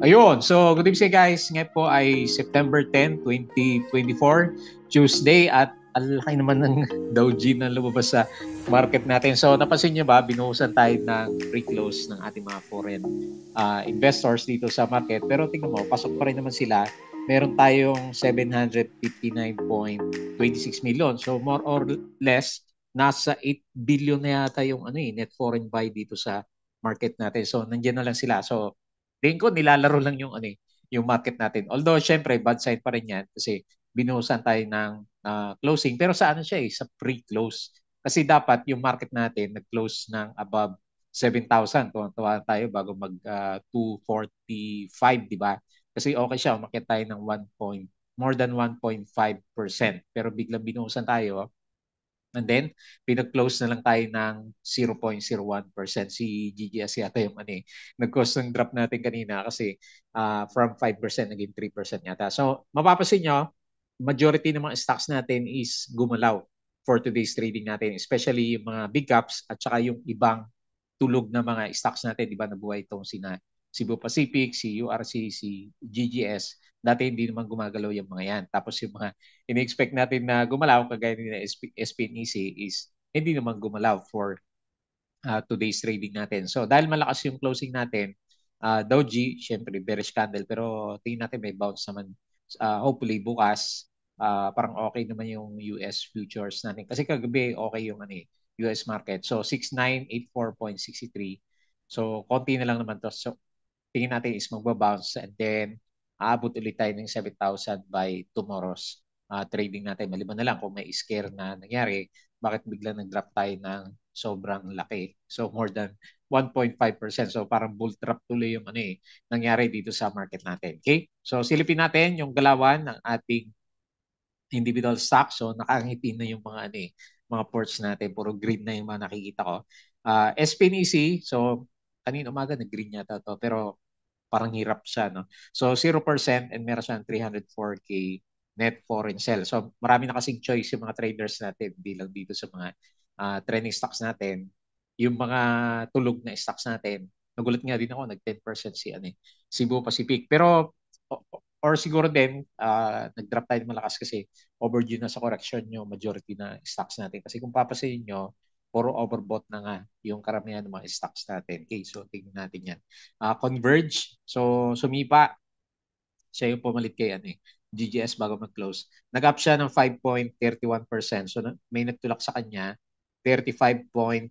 Ayun, so good evening guys. Ngayon po ay September 10, 2024, Tuesday at ang naman ng Dow Gene na lumabas sa market natin. So napansin niyo ba, binuhusan tayo ng pre-close ng ating mga foreign uh, investors dito sa market. Pero tingnan mo, pasok pa rin naman sila. Meron tayong 759.26 million. So more or less, nasa 8 billion na yata yung ano eh, net foreign buy dito sa market natin. So nandiyan na lang sila. So Tingin ko nilalaro lang yung ano eh, yung market natin. Although syempre bad side pa rin yan kasi binuhusan tayo ng uh, closing pero sa ano siya eh sa pre-close. Kasi dapat yung market natin nag-close ng above 7,000. Tuwa tayo bago mag uh, ah, 245, di ba? Kasi okay siya, umakyat tayo ng 1 point, more than 1.5%. Pero biglang binuhusan tayo And then, pinag-close na lang tayo ng 0.01%. Si GGS yata yung ano eh, Nag-cause ng drop natin kanina kasi uh, from 5% naging 3% yata. So, mapapasin nyo, majority ng mga stocks natin is gumalaw for today's trading natin. Especially yung mga big caps at saka yung ibang tulog na mga stocks natin. Di ba, nabuhay itong sina Cebu Pacific, si URC, si GGS, dati hindi naman gumagalaw yung mga yan. Tapos yung mga in expect natin na gumalaw, kagaya ni SP, SPNEC, is hindi naman gumalaw for uh, today's trading natin. So dahil malakas yung closing natin, uh, ah, Doji, syempre bearish candle, pero tingin natin may bounce naman. Uh, hopefully bukas, uh, parang okay naman yung US futures natin. Kasi kagabi, okay yung ano, eh, US market. So 6984.63. So konti na lang naman to. So tingin natin is magbabounce and then aabot ulit tayo ng 7,000 by tomorrow's uh, trading natin. Maliban na lang kung may scare na nangyari, bakit bigla nag-drop tayo ng sobrang laki. So more than 1.5%. So parang bull trap tuloy yung ano eh, nangyari dito sa market natin. Okay? So silipin natin yung galawan ng ating individual stock. So nakangiti na yung mga ano eh, mga ports natin. Puro green na yung mga nakikita ko. Uh, ah, SPNEC, so kanina umaga nag-green yata to. Pero parang hirap siya. No? So 0% and meron siyang 304K net foreign sell. So marami na kasing choice yung mga traders natin bilang dito sa mga uh, trending stocks natin. Yung mga tulog na stocks natin, nagulat nga din ako, nag 10% si, ano, eh Cebu Pacific. Pero or siguro din uh, nag-drop tayo malakas kasi overdue na sa correction yung majority na stocks natin. Kasi kung papasayin niyo puro overbought na nga yung karamihan ng mga stocks natin. Okay, so tingnan natin yan. Uh, Converge, so sumipa. Siya yung pumalit kay ano eh, GGS bago mag-close. Nag-up siya ng 5.31%. So may nagtulak sa kanya 35.22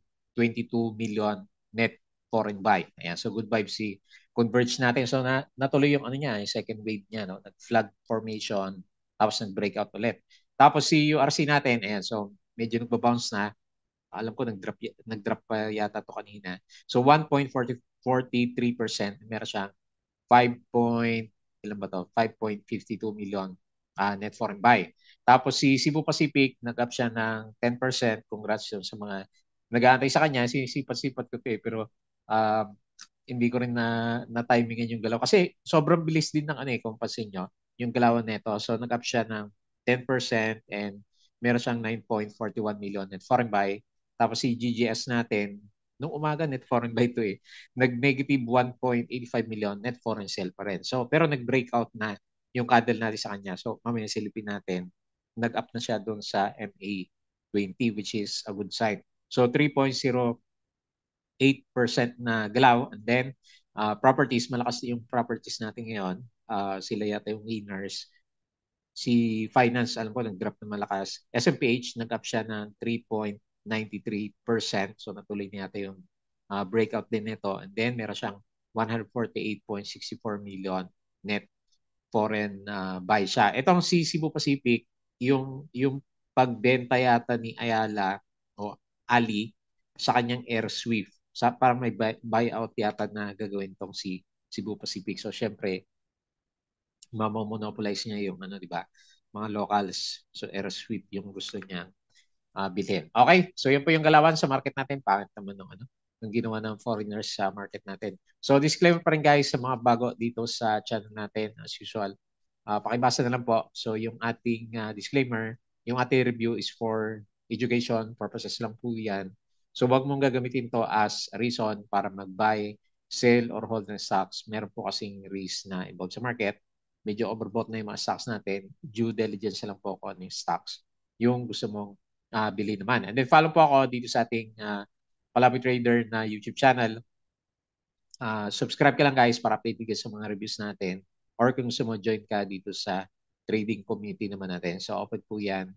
million net foreign buy. Ayan, so good vibes si Converge natin. So na, natuloy yung ano niya, yung second wave niya, no? nag-flag formation, tapos nag-breakout ulit. Tapos si URC natin, ayan, so medyo nagbabounce na alam ko nag-drop nag-drop pa yata to kanina. So 1.43% meron siyang 5. ilan ba to? 5.52 million uh, net foreign buy. Tapos si Cebu Pacific nag-up siya ng 10%. Congrats sa mga nag-aantay sa kanya. Sisipat-sipat ko to eh, Pero um, hindi ko rin na, na timingan yung galaw. Kasi sobrang bilis din ng ano eh, kung pansin nyo, yung galaw nito. So nag-up siya ng 10% and meron siyang 9.41 million net foreign buy tapos si GGS natin, nung umaga net foreign buy 2 eh, nag-negative 1.85 million net foreign sale pa rin. So, pero nag-breakout na yung cuddle natin sa kanya. So, mamaya silipin natin, nag-up na siya doon sa MA20 which is a good sign. So, 3.08% na galaw. And then, uh, properties, malakas yung properties natin ngayon. Uh, sila yata yung winners. Si Finance, alam ko, nag-drop na malakas. SMPH, nag-up siya ng 3.8 93%. So natuloy niya ata yung uh, breakout din nito. And then meron siyang 148.64 million net foreign uh, buy siya. Itong si Cebu Pacific, yung yung pagbenta yata ni Ayala o Ali sa kanyang Air Swift. Sa para may buy, buyout yata na gagawin tong si Cebu Pacific. So syempre mamomonopolize niya yung ano, di ba? Mga locals. So Air Swift yung gusto niya uh, bilhin. Okay? So yun po yung galawan sa market natin. Pangit naman ng ano ng ginawa ng foreigners sa market natin. So disclaimer pa rin guys sa mga bago dito sa channel natin as usual. Uh, pakibasa na lang po. So yung ating uh, disclaimer, yung ating review is for education purposes lang po yan. So wag mong gagamitin to as reason para mag-buy, sell, or hold ng stocks. Meron po kasing risk na involved sa market. Medyo overbought na yung mga stocks natin. Due diligence lang po kung ano yung stocks yung gusto mong uh, bili naman. And then follow po ako dito sa ating uh, Palapit Trader na YouTube channel. Uh, subscribe ka lang guys para update ka sa mga reviews natin or kung gusto mo join ka dito sa trading community naman natin. So open po yan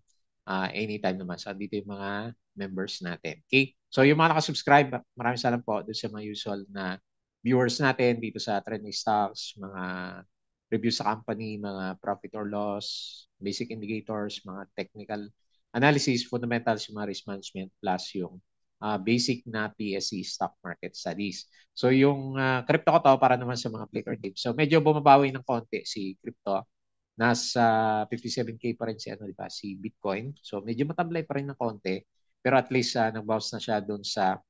uh, anytime naman. So dito yung mga members natin. Okay? So yung mga nakasubscribe, maraming salamat po doon sa mga usual na viewers natin dito sa trending stocks, mga review sa company, mga profit or loss, basic indicators, mga technical analysis, fundamentals yung risk management plus yung uh, basic na PSE stock market studies. So yung uh, crypto ko to para naman sa mga clicker tips. So medyo bumabawi ng konti si crypto. Nasa 57k pa rin si ano di ba si Bitcoin. So medyo matablay pa rin ng konti pero at least uh, nag-bounce na siya doon sa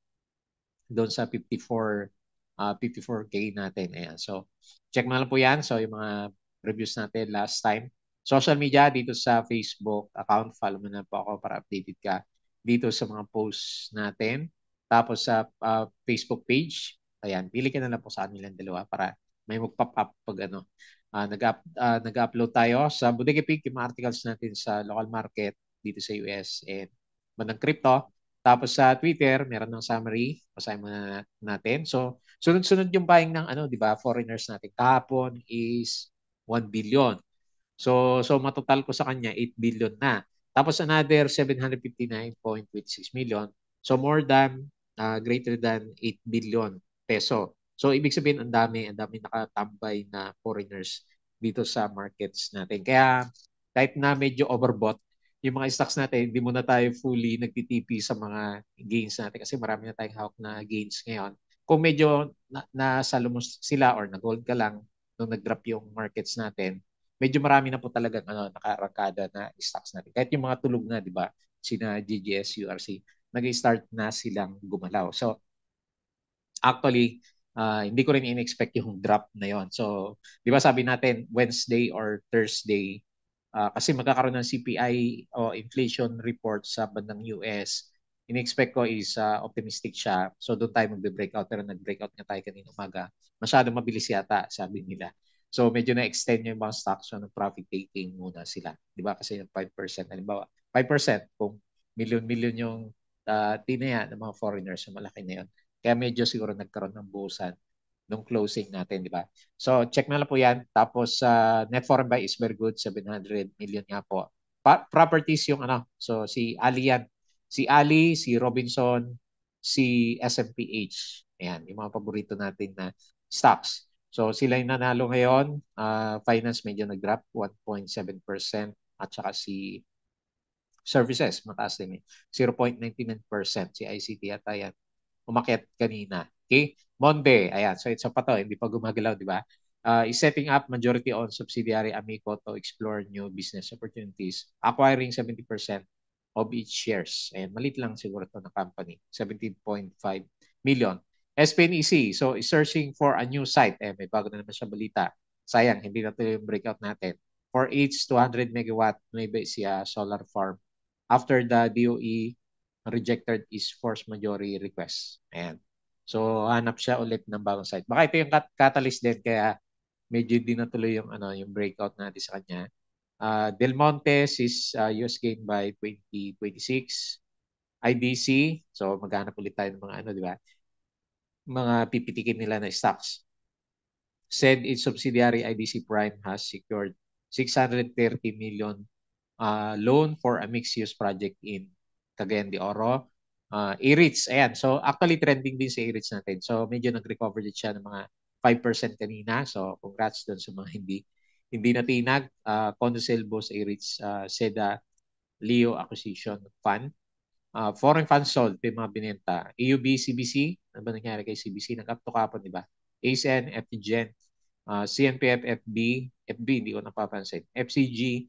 doon sa 54 uh, 54k natin. Ayan. So check mo na lang po 'yan. So yung mga reviews natin last time social media dito sa Facebook account. Follow mo na po ako para updated ka dito sa mga posts natin. Tapos sa uh, Facebook page, ayan, pili ka na lang po sa kanilang dalawa para may mag-pop up pag ano, uh, ah, nag-up, uh, ah, nag-upload tayo sa Bodega Pig, yung articles natin sa local market dito sa US and bandang crypto. Tapos sa Twitter, meron ng summary, basahin muna natin. So, sunod-sunod yung buying ng ano, 'di ba, foreigners natin. Kahapon is 1 billion. So, so matotal ko sa kanya, 8 billion na. Tapos another 759.26 million. So more than, uh, greater than 8 billion peso. So ibig sabihin, ang dami, ang dami nakatambay na foreigners dito sa markets natin. Kaya kahit na medyo overbought, yung mga stocks natin, hindi muna tayo fully nagtitipi sa mga gains natin kasi marami na tayong hawak na gains ngayon. Kung medyo na, nasa lumos sila or na gold ka lang nung nag-drop yung markets natin, medyo marami na po talagang ano, nakarangkada na stocks natin. Kahit yung mga tulog na, di ba, sina GGS, URC, nag-start na silang gumalaw. So, actually, uh, hindi ko rin in-expect yung drop na yon. So, di ba sabi natin, Wednesday or Thursday, uh, kasi magkakaroon ng CPI o inflation report sa bandang US, in-expect ko is uh, optimistic siya. So, doon tayo magbe-breakout. Pero nag-breakout nga tayo kanina umaga. Masyado mabilis yata, sabi nila. So medyo na-extend yung mga stocks ng profit taking muna sila. 'Di ba? Kasi yung 5% halimbawa, 5% kung million-million yung uh, ah, tinaya ng mga foreigners, so malaki na 'yon. Kaya medyo siguro nagkaroon ng buhusan nung closing natin, di ba? So check na lang po 'yan. Tapos uh, net foreign buy is very good, 700 million nga po. Pa- properties yung ano. So si Ali yan. Si Ali, si Robinson, si SMPH. Ayan, yung mga paborito natin na stocks. So sila yung nanalo ngayon. Uh, finance medyo nag-drop 1.7% at saka si services mataas din eh. 0.99% si ICT at ayan umakyat kanina. Okay? Monday, ayan. So it's pa to, hindi pa gumagalaw, di ba? Uh, is setting up majority on subsidiary Amico to explore new business opportunities, acquiring 70% of each shares. Ayan, malit lang siguro to na company, 17.5 million SPNEC, so searching for a new site. Eh, may bago na naman siya balita. Sayang, hindi na tuloy yung breakout natin. For each 200 megawatt, Nueva Ecija solar farm after the DOE rejected is force majority request. Ayan. So hanap siya ulit ng bagong site. Baka ito yung cat catalyst din kaya medyo hindi natuloy yung ano yung breakout natin sa kanya. Uh, Del Monte is uh, ah, US game by 2026. IDC, so maghanap ulit tayo ng mga ano, di ba? mga pipitikin nila na stocks. Said its subsidiary IDC Prime has secured 630 million uh, loan for a mixed-use project in Cagayan de Oro. Uh, IRITS, ayan. So actually trending din si IRITS natin. So medyo nag-recover din siya ng mga 5% kanina. So congrats doon sa mga hindi hindi natinag. Uh, Condocelbo sa IRITS, uh, SEDA, Leo Acquisition Fund uh, foreign funds sold, yung mga binenta. EUB, CBC, ano ba nangyari kay CBC? Nag-up to kapon, di ba? ASN, FTGen, uh, ah, CNPF, FB, FB, hindi ko napapansin. FCG,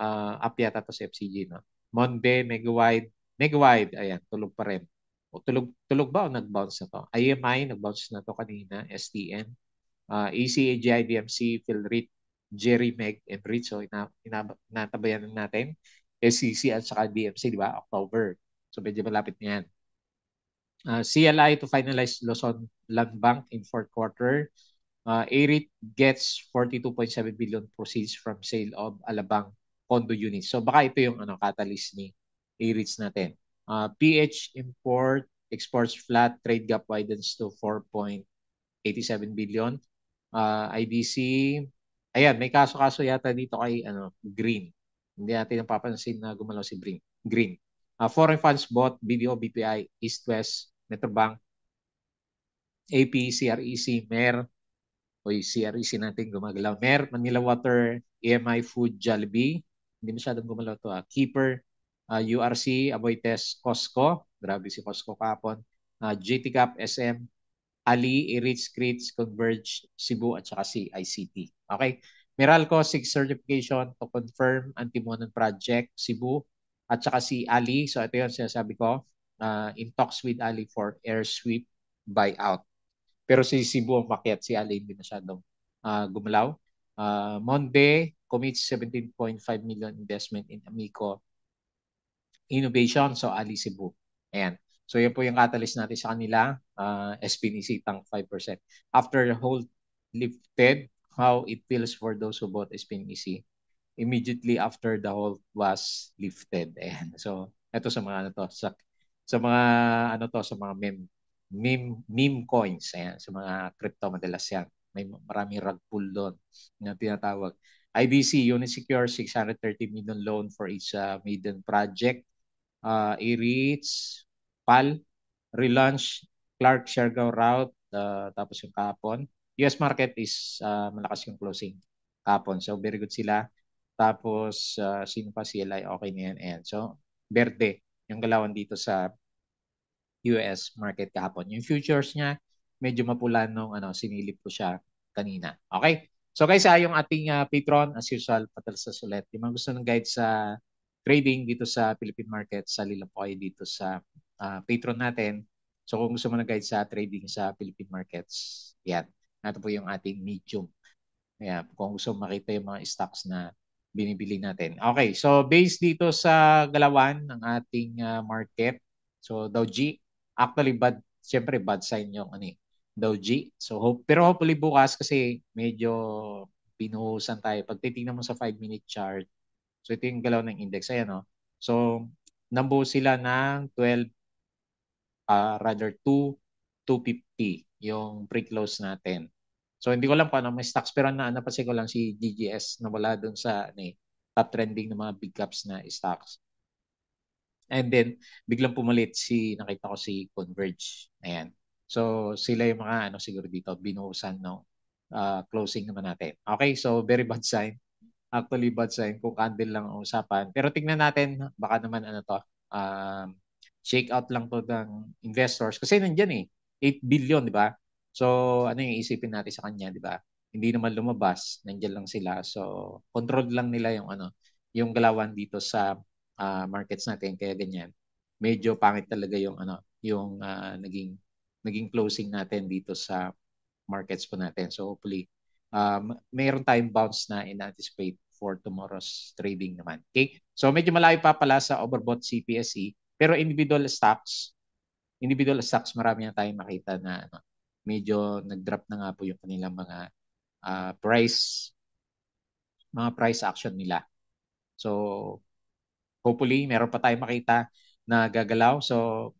uh, ah, up yata to sa FCG, no? Monbe, Megawide, Megawide, ayan, tulog pa rin. O, tulog, tulog ba o nag-bounce na to? IMI, nag-bounce na to kanina, STN, uh, ECA, GIDMC, PhilRit, Jerry, Meg, and Rich, so ina, ina, inatabayan natin, SEC at saka DMC, di ba? October. So medyo malapit na yan. Uh, ah, CLI to finalize Luzon Land Bank in fourth quarter. Uh, ah, ARIT gets 42.7 billion proceeds from sale of Alabang condo units. So baka ito yung ano catalyst ni ARITs natin. Uh, ah, PH import exports flat, trade gap widens to 4.87 billion. Uh, IDC, ayan, may kaso-kaso yata dito kay ano, Green. Hindi natin napapansin na gumalaw si Green. Green. Uh, foreign funds both BDO, BPI, East West, Metrobank, AP, CREC, MER, o CREC natin gumagalaw, MER, Manila Water, EMI Food, Jollibee, hindi masyadong gumalaw to, uh, Keeper, uh, ah, URC, Aboites, Costco, grabe si Costco kapon, uh, GT Cap, SM, Ali, Erich, Crits, Converge, Cebu, at saka si ICT. Okay? Meralco, SIG certification to confirm anti-monon project, Cebu, at saka si Ali. So ito yung sinasabi ko, uh, in talks with Ali for air sweep buyout. Pero si Cebu ang makiat, si Ali hindi masyadong uh, gumalaw. Uh, Monday commits 17.5 million investment in Amico Innovation. So Ali Cebu. Ayan. So yun po yung catalyst natin sa kanila. Uh, ah, SPNC tang 5%. After the whole lifted, how it feels for those who bought SPNC immediately after the halt was lifted. Ayan. So, ito sa mga ano to, sa, sa mga ano to, sa mga meme, meme, meme coins. Ayan, sa mga crypto madalas yan. May maraming rug pull doon na tinatawag. IBC, Unisecure, 630 million loan for its uh, maiden project. Uh, IRITS, PAL, relaunch Clark Siargao route, uh, tapos yung kapon. US market is uh, malakas yung closing kapon. So very good sila. Tapos, uh, sino pa si Eli? Okay na yan. And so, Verde, yung galawan dito sa US market kahapon. Yung futures niya, medyo mapula nung ano, sinilip ko siya kanina. Okay? So guys, ah, yung ating uh, patron, as usual, patalasas ulit. Yung mga gusto ng guide sa trading dito sa Philippine market, sali lang po kayo dito sa uh, patron natin. So kung gusto mo ng guide sa trading sa Philippine markets, yan. Ito po yung ating medium. Ayan, kung gusto makita yung mga stocks na binibili natin. Okay, so based dito sa galawan ng ating uh, market, so Dow G, actually bad, syempre bad sign yung ano, eh, Dow G. So hope, pero hopefully bukas kasi medyo pinuhusan tayo. Pag titingnan mo sa 5-minute chart, so ito yung galaw ng index. Ayan, no? Oh. So, nabuo sila ng 12, uh, ah, rather 2, 250 yung pre-close natin. So hindi ko lang paano may stocks pero na napansin ko lang si DGS na wala doon sa ni ano eh, top trending ng mga big caps na stocks. And then biglang pumalit si nakita ko si Converge. Ayan. So sila yung mga ano siguro dito binuhusan no uh, closing naman natin. Okay, so very bad sign. Actually bad sign kung candle lang ang usapan. Pero tingnan natin baka naman ano to um uh, shake out lang to ng investors kasi nandiyan eh 8 billion, di ba? So, ano yung isipin natin sa kanya, di ba? Hindi naman lumabas, nandiyan lang sila. So, controlled lang nila yung ano, yung galawan dito sa uh, markets natin kaya ganyan. Medyo pangit talaga yung ano, yung uh, naging naging closing natin dito sa markets po natin. So, hopefully um, mayroon tayong bounce na in-anticipate for tomorrow's trading naman. Okay? So medyo malayo pa pala sa overbought CPSE, pero individual stocks, individual stocks marami na tayong makita na ano, medyo nag-drop na nga po yung kanilang mga uh, price mga price action nila. So hopefully meron pa tayong makita na gagalaw. So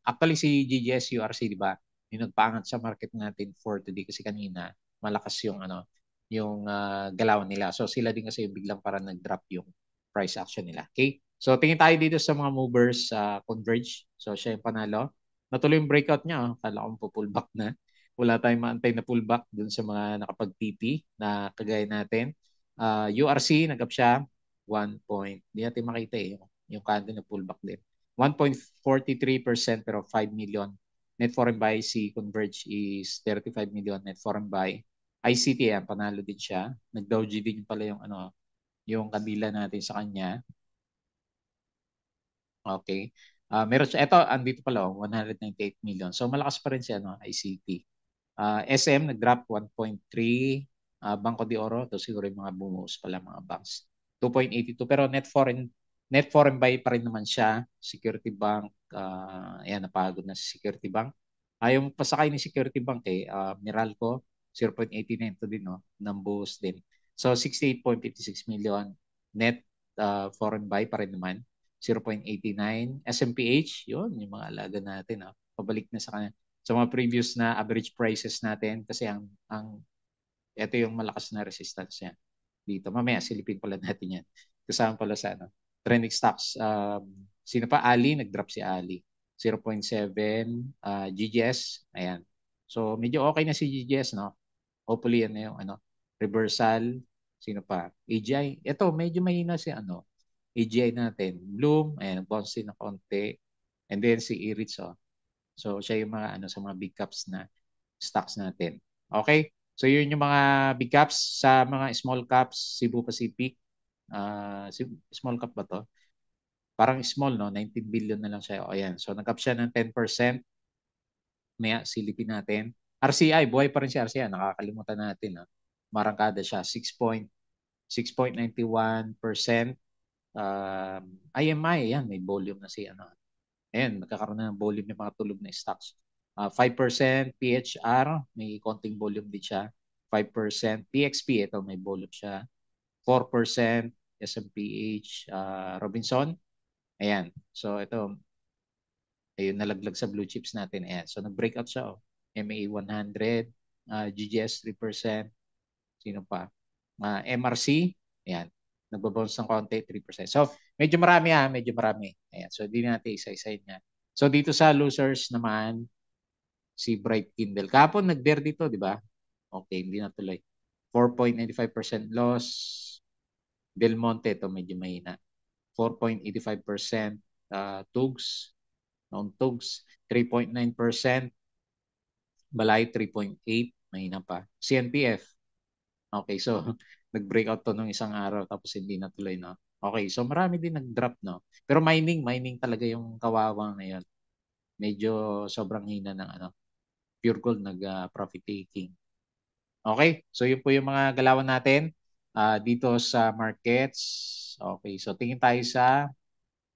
actually si GGS URC di ba? Yung nagpaangat sa market natin for today kasi kanina malakas yung ano yung uh, galaw nila. So sila din kasi yung biglang para nag-drop yung price action nila. Okay? So tingin tayo dito sa mga movers uh, converge. So siya yung panalo. Natuloy yung breakout niya. Oh. Kala kong pupullback na wala tayong maantay na pullback dun sa mga nakapag-TP na kagaya natin. Uh, ah, URC, nag-up siya, 1 point. Hindi natin makita eh, yung, yung candle na pullback din. 1.43% pero 5 million. Net foreign buy si Converge is 35 million net foreign buy. ICTM, panalo din siya. Nag-dow din pala yung ano, yung kabila natin sa kanya. Okay. Uh, meron siya, ito, andito pala, 198 million. So, malakas pa rin si ano, ICT. Uh, SM nag-drop 1.3, uh, Banco de Oro, to siguro yung mga bumuos pala mga banks. 2.82 pero net foreign net foreign buy pa rin naman siya, Security Bank, uh, ayan, napagod na si Security Bank. Ayaw ah, pasakay ni Security Bank eh, uh, Meralco, 0.89 to din, no? Oh, nang Numbos din. So, 68.56 million net uh, foreign buy pa rin naman. 0.89. SMPH, yun, yung mga alaga natin. Ha? Pabalik na sa kanya sa mga previous na average prices natin kasi ang ang ito yung malakas na resistance niya dito. Mamaya silipin pala natin yan. Kasama pala sa ano, trending stocks. Um, sino pa? Ali. nagdrop si Ali. 0.7. Uh, GGS. Ayan. So medyo okay na si GGS. No? Hopefully yan na yung ano, reversal. Sino pa? AGI. Ito medyo mahina si ano. AGI natin. Bloom. Ayan. Bounce din na konti. And then si Irits. Oh. So siya yung mga ano sa mga big caps na stocks natin. Okay? So yun yung mga big caps sa mga small caps Cebu Pacific. Uh, small cap ba to? Parang small no, 19 billion na lang siya. O ayan. So nag-up siya ng 10%. Maya silipin natin. RCI, buhay pa rin si RCI. Nakakalimutan natin. No? Ah. Marangkada siya. 6.91%. Um, IMI, yan. May volume na si ano, Ayan, nagkakaroon na ng volume yung mga tulog na stocks. Uh, 5% PHR, may konting volume din siya. 5% PXP, ito may volume siya. 4% SMPH uh, Robinson. Ayan. So ito, ayun, nalaglag sa blue chips natin. Ayan. So nag-breakout siya. Oh. MA 100, uh, GGS 3%. Sino pa? Uh, ah, MRC, ayan, nagbabounce ng konti, 3%. So, medyo marami ha, ah, medyo marami. Ayan, so, hindi natin isa-isahin yan. So, dito sa losers naman, si Bright Kindle. Kapon, nag bear dito, di ba? Okay, hindi na tuloy. 4.85% loss. Del Monte, ito medyo mahina. 4.85% uh, ah, Tugs. Noong Tugs, 3.9%. Balay, 3.8. Mahina pa. CNPF. Okay, so nag-breakout to nung isang araw tapos hindi natuloy, no? Okay, so marami din nag-drop, no? Pero mining, mining talaga yung kawawa na Medyo sobrang hina ng ano, pure gold nag-profit ah, uh, taking. Okay, so yun po yung mga galawan natin uh, dito sa markets. Okay, so tingin tayo sa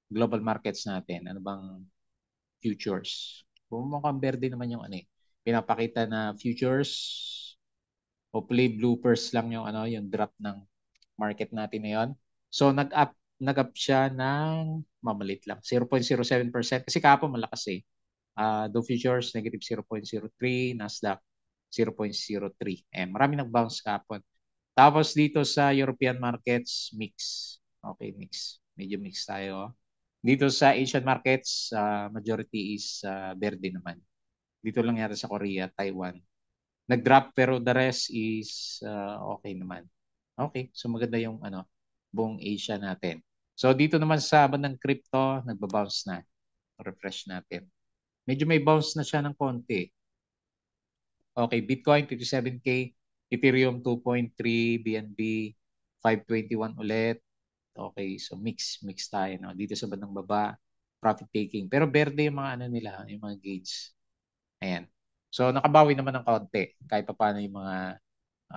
global markets natin. Ano bang futures? Bumukhang verde naman yung ano eh. Pinapakita na futures Hopefully bloopers lang yung ano, yung drop ng market natin na yun. So nag-up nag siya ng mamalit lang 0.07% kasi kapo malakas eh. Uh, Dow futures negative 0.03, Nasdaq 0.03. Eh, marami nag-bounce kapon. Tapos dito sa European markets, mix. Okay, mix. Medyo mix tayo. Oh. Dito sa Asian markets, uh, majority is uh, verde naman. Dito lang yata sa Korea, Taiwan, nag-drop pero the rest is uh, okay naman. Okay, so maganda yung ano, buong Asia natin. So dito naman sa bandang crypto, nagbabounce na. Refresh natin. Medyo may bounce na siya ng konti. Okay, Bitcoin 37 k Ethereum 2.3, BNB 521 ulit. Okay, so mix, mix tayo no. Dito sa bandang baba, profit taking. Pero verde yung mga ano nila, yung mga gauge. Ayan. So nakabawi naman ng konti kahit pa paano yung mga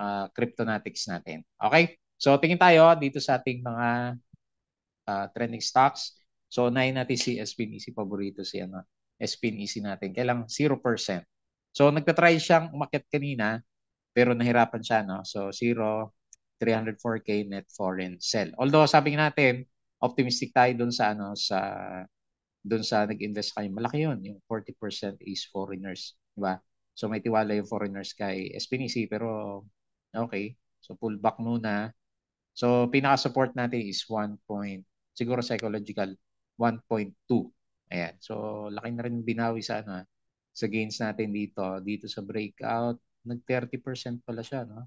uh, ah, cryptonatics natin. Okay? So tingin tayo dito sa ating mga uh, trending stocks. So unahin natin si SPN Easy paborito si ano, SPN Easy natin. Kailang 0%. So nagtatry siyang umakyat kanina pero nahirapan siya no. So 0 304k net foreign sell. Although sabi natin, optimistic tayo doon sa ano sa doon sa nag-invest kayo. Malaki 'yon, yung 40% is foreigners, di ba? So may tiwala yung foreigners kay SPNC e pero okay. So pull back muna. So pinaka-support natin is 1 point, siguro psychological 1.2. Ayan. So laki na rin binawi sa ano, sa gains natin dito, dito sa breakout, nag 30% pala siya, no?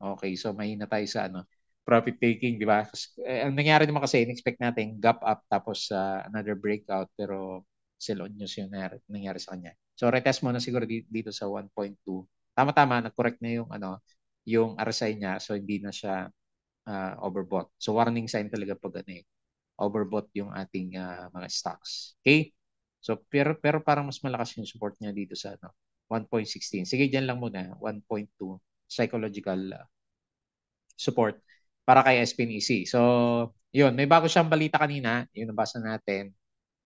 Okay, so mahina tayo sa ano, profit taking, di ba? Eh, ang nangyari naman kasi, in-expect natin gap up tapos uh, another breakout pero Celon yung nangyari, nangyari sa kanya. So retest mo na siguro dito sa 1.2. Tama-tama, nag-correct na yung ano, yung RSI niya so hindi na siya uh, overbought. So warning sign talaga pag ano, eh, overbought yung ating uh, mga stocks. Okay? So pero pero parang mas malakas yung support niya dito sa ano 1.16. Sige, diyan lang muna 1.2 psychological uh, support para kay SPNEC. So, yun, may bago siyang balita kanina, yun nabasa natin.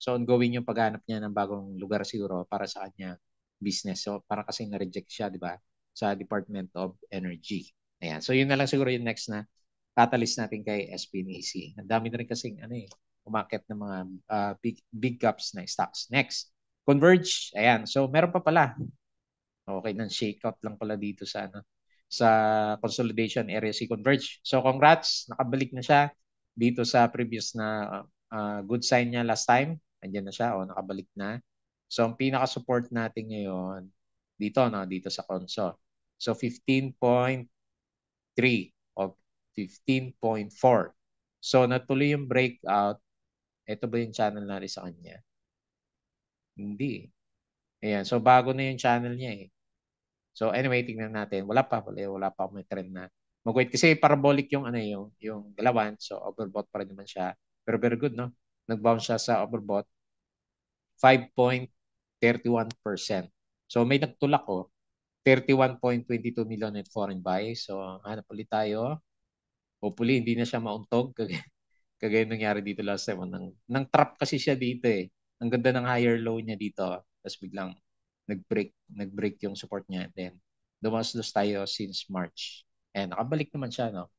So ongoing yung paghanap niya ng bagong lugar siguro para sa kanya business. So para kasi na-reject siya, di ba, sa Department of Energy. Ayan. So yun na lang siguro yung next na catalyst natin kay SPNAC. Ang dami na rin kasing ano eh, umakit ng mga uh, big, big caps na stocks. Next, Converge. Ayan. So meron pa pala. Okay, nang shakeout lang pala dito sa ano sa consolidation area si Converge. So congrats, nakabalik na siya dito sa previous na uh, good sign niya last time andyan na siya o oh, nakabalik na. So ang pinaka-support natin ngayon dito no dito sa console. So 15.3 o 15.4. So natuloy yung breakout. Ito ba yung channel na sa kanya? Hindi. Eh. Ayan. So bago na yung channel niya eh. So anyway, tingnan natin. Wala pa wala, eh. wala pa may trend na mag-wait kasi parabolic yung ano eh, yung yung galawan. So overbought pa rin naman siya. Pero very good no. Nag-bounce siya sa overbought. 5.31%. So may nagtulak ko, oh, 31.22 million in foreign buy. So hanap ulit tayo. Hopefully hindi na siya mauntog. Kagaya, nangyari dito last time. Oh. Nang, nang trap kasi siya dito eh. Ang ganda ng higher low niya dito. Oh. Tapos biglang nag-break, nag-break yung support niya. Then dumastos tayo since March. And eh, nakabalik naman siya, no?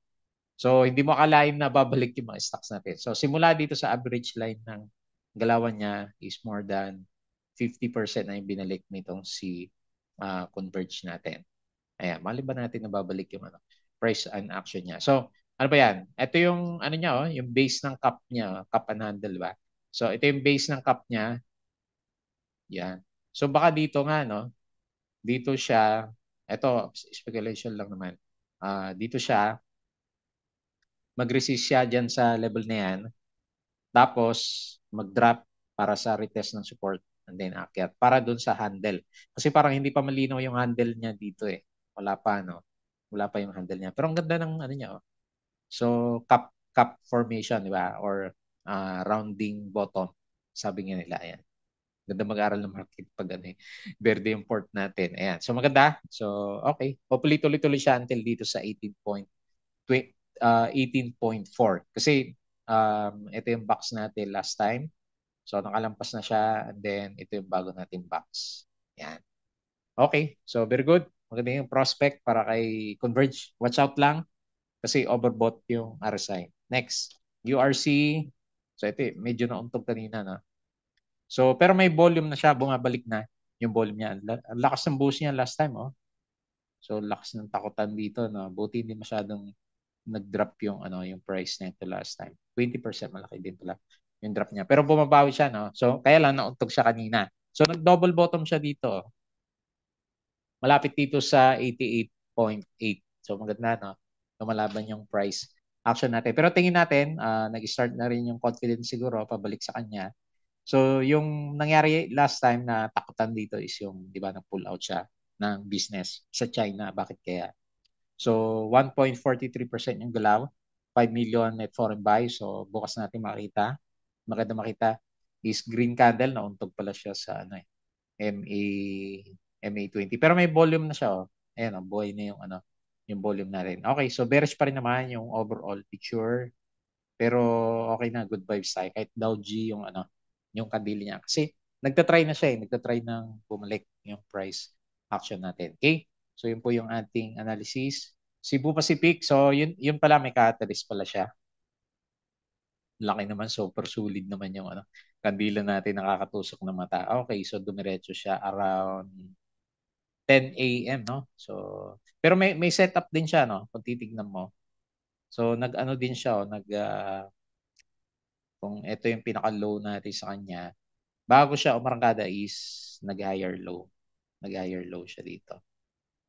So, hindi mo akalain na babalik yung mga stocks natin. So, simula dito sa average line ng galawan niya is more than 50% na yung binalik nitong si uh, Converge natin. Ayan, mali ba natin nababalik yung ano, price and action niya. So, ano ba yan? Ito yung ano niya, oh, yung base ng cup niya, cup and handle ba? Diba? So, ito yung base ng cup niya. Yan. So, baka dito nga, no? Dito siya, ito, speculation lang naman. Uh, dito siya, mag-resist siya dyan sa level na yan. Tapos, mag-drop para sa retest ng support and then akyat para doon sa handle. Kasi parang hindi pa malinaw yung handle niya dito eh. Wala pa no. Wala pa yung handle niya. Pero ang ganda ng ano niya oh. So cup cup formation, di ba? Or uh, rounding bottom. Sabi nga nila ayan. Ganda mag-aral ng market pag ano eh. Verde yung port natin. Ayan. So maganda. So okay. Hopefully tuloy-tuloy siya until dito sa 18 point uh, ah, 18.4 kasi um, ito yung box natin last time. So, nakalampas na siya. And then, ito yung bago natin box. Yan. Okay. So, very good. Maganda yung prospect para kay Converge. Watch out lang kasi overbought yung RSI. Next, URC. So, ito eh. medyo nauntog kanina na. So, pero may volume na siya. Bumabalik na yung volume niya. Ang lakas ng boost niya last time. Oh. So, lakas ng takutan dito. No? Buti hindi masyadong nag-drop yung ano yung price nito last time. 20% malaki din pala yung drop niya. Pero bumabawi siya no. So kaya lang nauntog siya kanina. So nag-double bottom siya dito. Malapit dito sa 88.8. So maganda no. Lumalaban yung price action natin. Pero tingin natin uh, nag-start na rin yung confidence siguro pabalik sa kanya. So yung nangyari last time na takutan dito is yung 'di ba na pull out siya ng business sa China. Bakit kaya? So 1.43% yung galaw, 5 million net foreign buy. So bukas natin makita, maganda makita is green candle na untog pala siya sa ano eh, MA MA20. Pero may volume na siya oh. Ayan, oh, buhay na yung ano, yung volume na rin. Okay, so bearish pa rin naman yung overall picture. Pero okay na, good vibes tayo. Kahit Dow G yung ano, yung kadili niya. Kasi nagtatry na siya eh. Nagtatry ng bumalik yung price action natin. Okay? So yun po yung ating analysis. Cebu Pacific, so yun, yun pala may catalyst pala siya. Laki naman, super solid naman yung ano, kandila natin nakakatusok ng mata. Okay, so dumiretso siya around 10 a.m. no? So pero may may setup din siya no kung titingnan mo. So nag-ano din siya oh, nag uh, kung ito yung pinaka-low natin sa kanya, bago siya umarangkada is nag-higher low. Nag-higher low siya dito.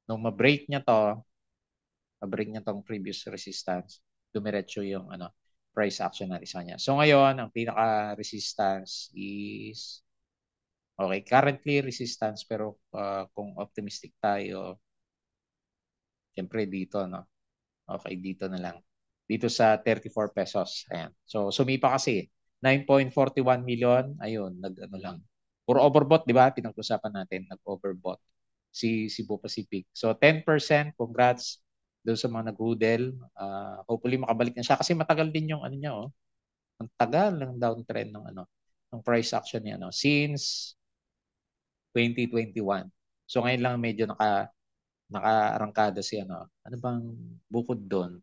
Nung ma-break niya to, ma-break niya tong previous resistance, dumiretso yung ano, price action na isa niya. So ngayon, ang pinaka-resistance is Okay, currently resistance pero uh, kung optimistic tayo, siyempre dito no. Okay, dito na lang. Dito sa 34 pesos. Ayan. So sumipa kasi 9.41 million. Ayun, nag ano lang. Puro overbought, di ba? Pinag-usapan natin, nag-overbought si Cebu Pacific. So 10%, congrats doon sa mga nag-hoodle. Uh, hopefully makabalik na siya kasi matagal din yung ano niya oh. Ang tagal ng downtrend ng ano, ng price action niya no since 2021. So ngayon lang medyo naka nakaarangkada si ano. Ano bang bukod doon?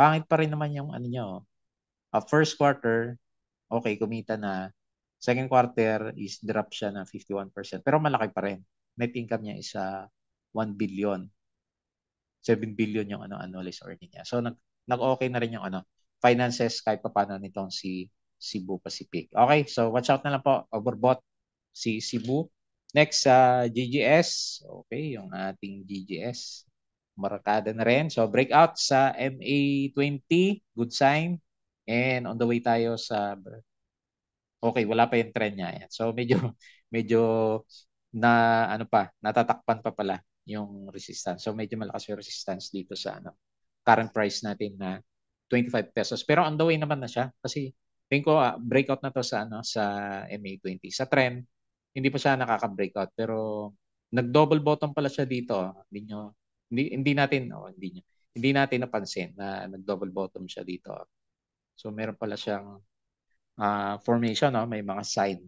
Pangit pa rin naman yung ano niya oh. Uh, first quarter, okay, kumita na. Second quarter is drop siya ng 51%. Pero malaki pa rin net income niya is uh, ah, 1 billion. 7 billion yung ano annualized earning niya. So nag nag-okay na rin yung ano finances kahit paano nitong si Cebu Pacific. Okay, so watch out na lang po overbought si Cebu. Next sa uh, GGS, okay, yung ating GGS markada na rin. So breakout sa MA20, good sign. And on the way tayo sa Okay, wala pa yung trend niya. So medyo medyo na ano pa, natatakpan pa pala yung resistance. So medyo malakas yung resistance dito sa ano, current price natin na 25 pesos. Pero on the way naman na siya kasi think ko uh, breakout na to sa ano sa MA20. Sa trend, hindi pa siya nakaka-breakout pero nag-double bottom pala siya dito. Ah. Hindi nyo hindi, hindi natin oh, hindi nyo, hindi natin napansin na nag-double bottom siya dito. Ah. So meron pala siyang uh, formation, no? Oh, may mga sign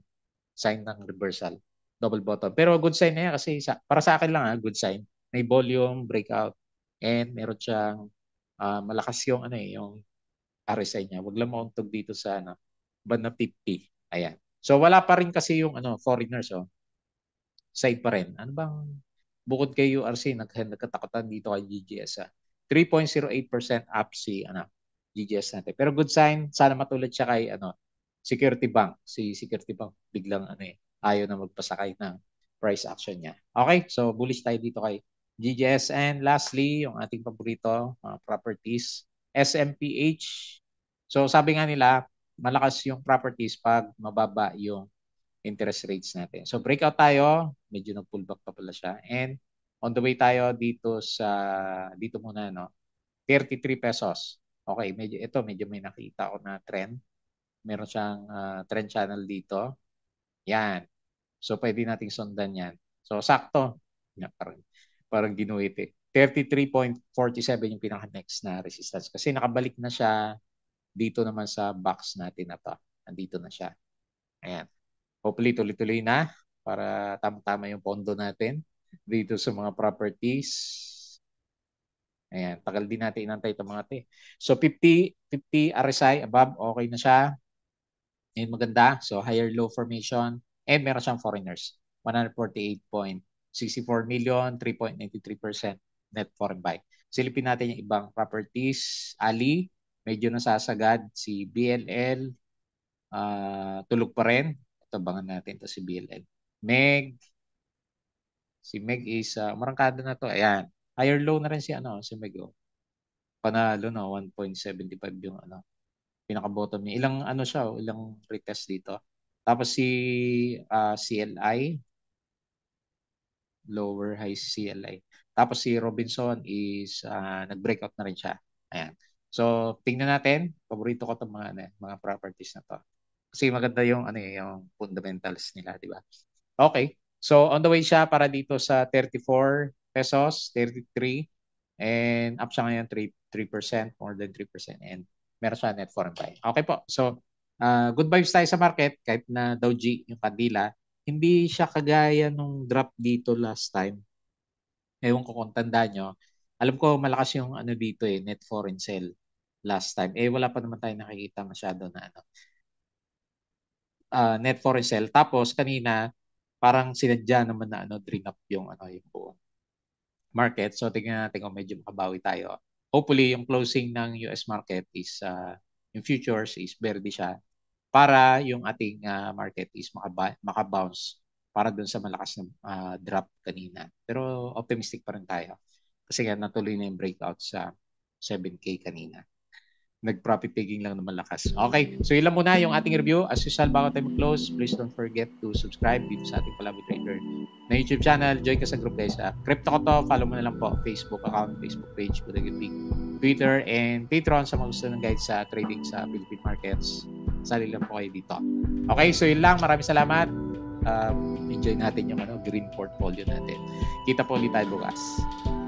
sign ng reversal double bottom. Pero good sign na yan kasi sa, para sa akin lang ha, ah, good sign. May volume, breakout, and meron siyang uh, malakas yung ano eh, yung RSI niya. Huwag lang mauntog dito sa ano, band na 50. Ayan. So wala pa rin kasi yung ano, foreigners oh. Side pa rin. Ano bang bukod kay URC nag nagkatakutan dito kay GGS ah. 3.08% up si ano, GGS natin. Pero good sign, sana matulad siya kay ano, Security Bank. Si Security Bank biglang ano eh, ayaw na magpasakay ng price action niya. Okay, so bullish tayo dito kay GGS. And lastly, yung ating paborito, mga properties, SMPH. So sabi nga nila, malakas yung properties pag mababa yung interest rates natin. So breakout tayo, medyo nag-pullback pa pala siya. And on the way tayo dito sa dito muna no. 33 pesos. Okay, medyo ito medyo may nakita ako na trend. Meron siyang uh, trend channel dito. Yan. So, pwede nating sundan yan. So, sakto. Yeah, parang, parang ginuwiti. Eh. 33.47 yung pinaka-next na resistance. Kasi nakabalik na siya dito naman sa box natin na to. Andito na siya. Ayan. Hopefully, tuloy-tuloy na para tama-tama yung pondo natin dito sa mga properties. Ayan, tagal din natin inantay itong mga te. Eh. So 50, 50 RSI above, okay na siya. Yun maganda. So higher low formation. And meron siyang foreigners. 148.64 million, 3.93% net foreign buy. Silipin natin yung ibang properties. Ali, medyo nasasagad. Si BLL, uh, ah, tulog pa rin. Tabangan natin to si BLL. Meg, si Meg is, uh, ah, marangkada na to. Ayan. Higher low na rin si ano, si Meg. Oh. Panalo no, 1.75 yung ano pinaka-bottom niya. Ilang ano siya, oh, ilang retest dito. Tapos si uh, ah, CLI, lower high CLI. Tapos si Robinson is uh, nag-breakout na rin siya. Ayan. So, tingnan natin. Paborito ko itong mga, ano, eh, mga properties na to. Kasi maganda yung, ano, eh, yung fundamentals nila, di ba? Okay. So, on the way siya para dito sa 34 pesos, 33. And up siya ngayon 3%, 3% more than 3%. And meron siya net foreign buy. Okay po. So, uh, good vibes tayo sa market kahit na Dow G yung kandila. Hindi siya kagaya nung drop dito last time. Ewan ko kung tanda nyo. Alam ko malakas yung ano dito eh, net foreign sell last time. Eh wala pa naman tayo nakikita masyado na ano. Uh, net foreign sell. Tapos kanina parang sinadya naman na ano, drain up yung ano yung buong market. So tingnan natin kung medyo makabawi tayo hopefully yung closing ng US market is uh, ah, in futures is verde siya para yung ating uh, market is makaba- makabounce para doon sa malakas na uh, drop kanina. Pero optimistic pa rin tayo kasi nga natuloy na yung breakout sa 7K kanina nag-profit taking lang na malakas. Mm. Okay, so ilan lang muna yung ating review. As usual, bago tayo mag-close, please don't forget to subscribe dito sa ating Palabi Trader na YouTube channel. Join ka sa group guys. Uh, crypto ko to, follow mo na lang po Facebook account, Facebook page, Budagibig, Twitter, and Patreon sa mga gusto ng guide sa trading sa Philippine markets. Sali lang po kayo dito. Okay, so yun lang. Maraming salamat. Um, enjoy natin yung ano, green portfolio natin. Kita po ulit tayo bukas.